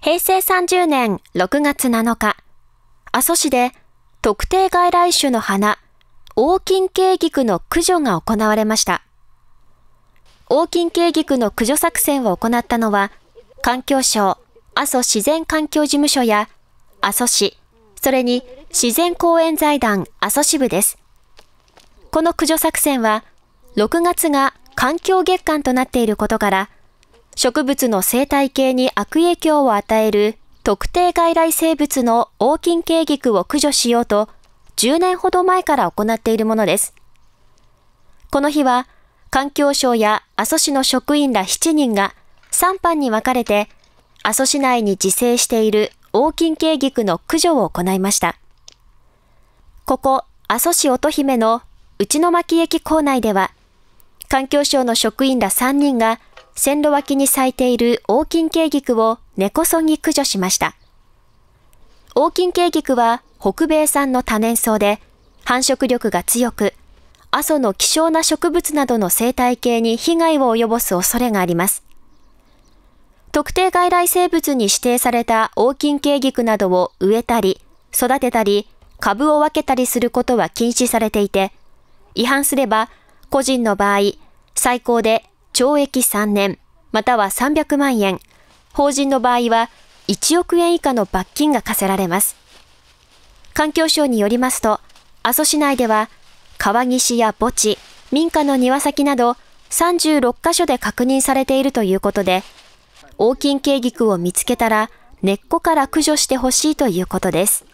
平成30年6月7日、阿蘇市で特定外来種の花、黄金慶菊の駆除が行われました。黄金慶菊の駆除作戦を行ったのは、環境省、阿蘇自然環境事務所や阿蘇市、それに自然公園財団阿蘇支部です。この駆除作戦は、6月が環境月間となっていることから、植物の生態系に悪影響を与える特定外来生物の黄金系菊を駆除しようと10年ほど前から行っているものです。この日は環境省や阿蘇市の職員ら7人が3班に分かれて阿蘇市内に自生している黄金系菊の駆除を行いました。ここ阿蘇市乙姫の内の巻駅構内では環境省の職員ら3人が線路脇に咲いている黄金渓菊を根こそぎ駆除しました。黄金渓菊は北米産の多年草で繁殖力が強く、阿蘇の希少な植物などの生態系に被害を及ぼす恐れがあります。特定外来生物に指定された黄金渓菊などを植えたり、育てたり、株を分けたりすることは禁止されていて、違反すれば個人の場合、最高で懲役3年、または300万円、法人の場合は1億円以下の罰金が課せられます。環境省によりますと、阿蘇市内では川岸や墓地、民家の庭先など36カ所で確認されているということで、黄金慶菊を見つけたら根っこから駆除してほしいということです。